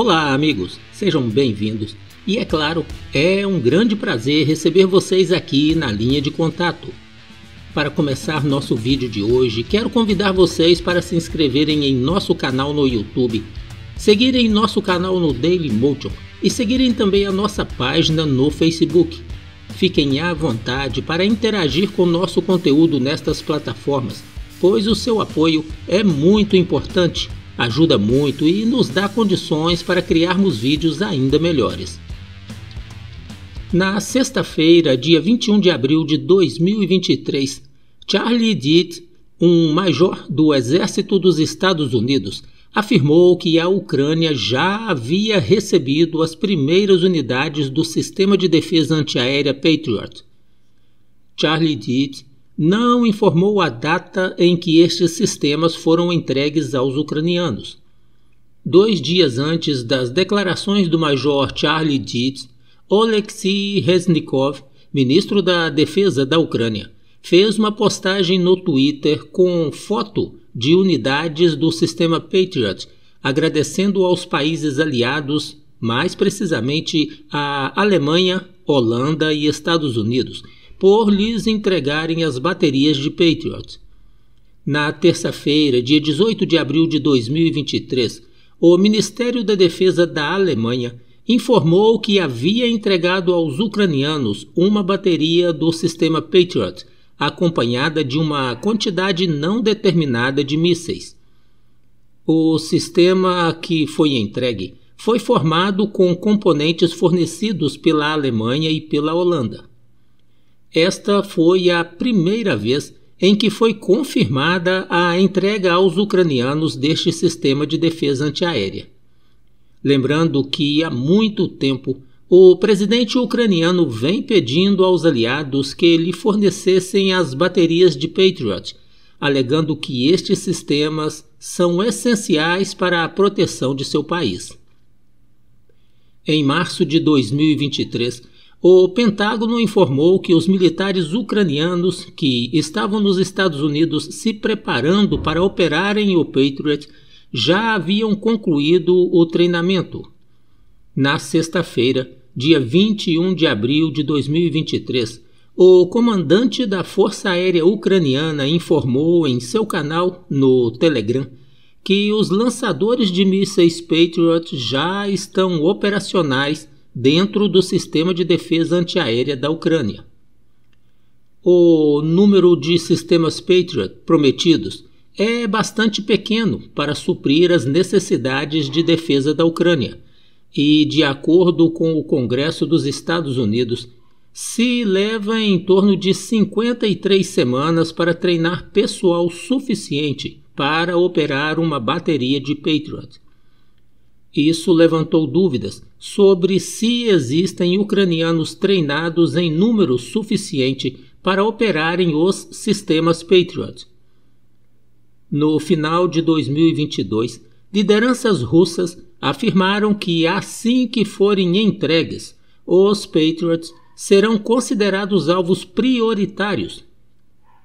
Olá, amigos, sejam bem-vindos. E é claro, é um grande prazer receber vocês aqui na linha de contato. Para começar nosso vídeo de hoje, quero convidar vocês para se inscreverem em nosso canal no YouTube, seguirem nosso canal no Dailymotion e seguirem também a nossa página no Facebook. Fiquem à vontade para interagir com nosso conteúdo nestas plataformas, pois o seu apoio é muito importante ajuda muito e nos dá condições para criarmos vídeos ainda melhores. Na sexta-feira, dia 21 de abril de 2023, Charlie Ditt, um major do Exército dos Estados Unidos, afirmou que a Ucrânia já havia recebido as primeiras unidades do sistema de defesa antiaérea Patriot. Charlie Ditt não informou a data em que estes sistemas foram entregues aos ucranianos. Dois dias antes das declarações do major Charlie Dietz, Oleksiy Reznikov, ministro da Defesa da Ucrânia, fez uma postagem no Twitter com foto de unidades do sistema Patriot, agradecendo aos países aliados, mais precisamente a Alemanha, Holanda e Estados Unidos por lhes entregarem as baterias de Patriot. Na terça-feira, dia 18 de abril de 2023, o Ministério da Defesa da Alemanha informou que havia entregado aos ucranianos uma bateria do sistema Patriot, acompanhada de uma quantidade não determinada de mísseis. O sistema que foi entregue foi formado com componentes fornecidos pela Alemanha e pela Holanda. Esta foi a primeira vez em que foi confirmada a entrega aos ucranianos deste sistema de defesa antiaérea. Lembrando que há muito tempo o presidente ucraniano vem pedindo aos aliados que lhe fornecessem as baterias de Patriot, alegando que estes sistemas são essenciais para a proteção de seu país. Em março de 2023, o Pentágono informou que os militares ucranianos que estavam nos Estados Unidos se preparando para operarem o Patriot já haviam concluído o treinamento. Na sexta-feira, dia 21 de abril de 2023, o comandante da Força Aérea Ucraniana informou em seu canal no Telegram que os lançadores de mísseis Patriot já estão operacionais dentro do sistema de defesa antiaérea da Ucrânia. O número de sistemas Patriot prometidos é bastante pequeno para suprir as necessidades de defesa da Ucrânia, e, de acordo com o Congresso dos Estados Unidos, se leva em torno de 53 semanas para treinar pessoal suficiente para operar uma bateria de Patriot. Isso levantou dúvidas sobre se existem ucranianos treinados em número suficiente para operarem os sistemas Patriot. No final de 2022, lideranças russas afirmaram que assim que forem entregues, os Patriots serão considerados alvos prioritários.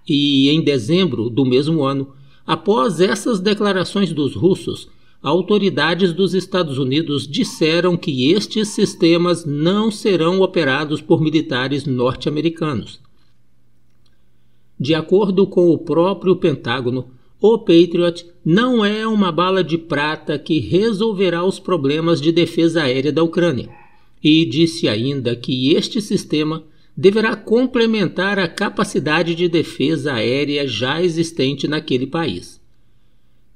E em dezembro do mesmo ano, após essas declarações dos russos, autoridades dos Estados Unidos disseram que estes sistemas não serão operados por militares norte-americanos. De acordo com o próprio Pentágono, o Patriot não é uma bala de prata que resolverá os problemas de defesa aérea da Ucrânia. E disse ainda que este sistema deverá complementar a capacidade de defesa aérea já existente naquele país.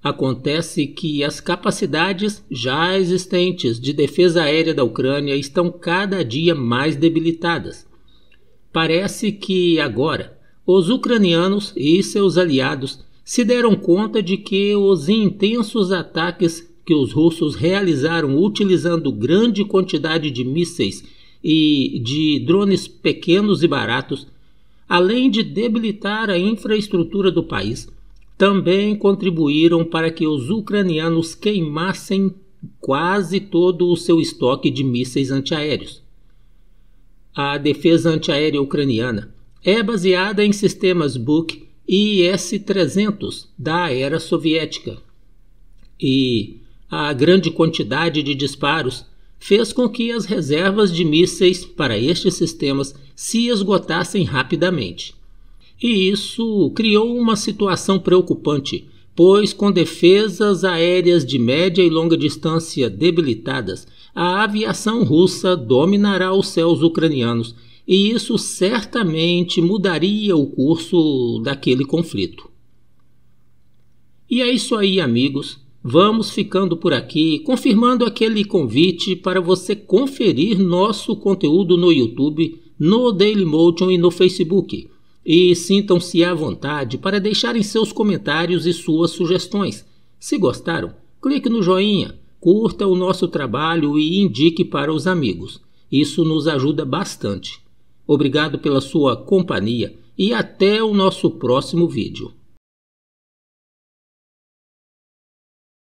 Acontece que as capacidades já existentes de defesa aérea da Ucrânia estão cada dia mais debilitadas. Parece que agora os ucranianos e seus aliados se deram conta de que os intensos ataques que os russos realizaram utilizando grande quantidade de mísseis e de drones pequenos e baratos, além de debilitar a infraestrutura do país, também contribuíram para que os ucranianos queimassem quase todo o seu estoque de mísseis antiaéreos. A defesa antiaérea ucraniana é baseada em sistemas Buk e s 300 da era soviética. E a grande quantidade de disparos fez com que as reservas de mísseis para estes sistemas se esgotassem rapidamente. E isso criou uma situação preocupante, pois com defesas aéreas de média e longa distância debilitadas, a aviação russa dominará os céus ucranianos, e isso certamente mudaria o curso daquele conflito. E é isso aí, amigos. Vamos ficando por aqui, confirmando aquele convite para você conferir nosso conteúdo no YouTube, no Dailymotion e no Facebook. E sintam-se à vontade para deixarem seus comentários e suas sugestões. Se gostaram, clique no joinha, curta o nosso trabalho e indique para os amigos. Isso nos ajuda bastante. Obrigado pela sua companhia e até o nosso próximo vídeo.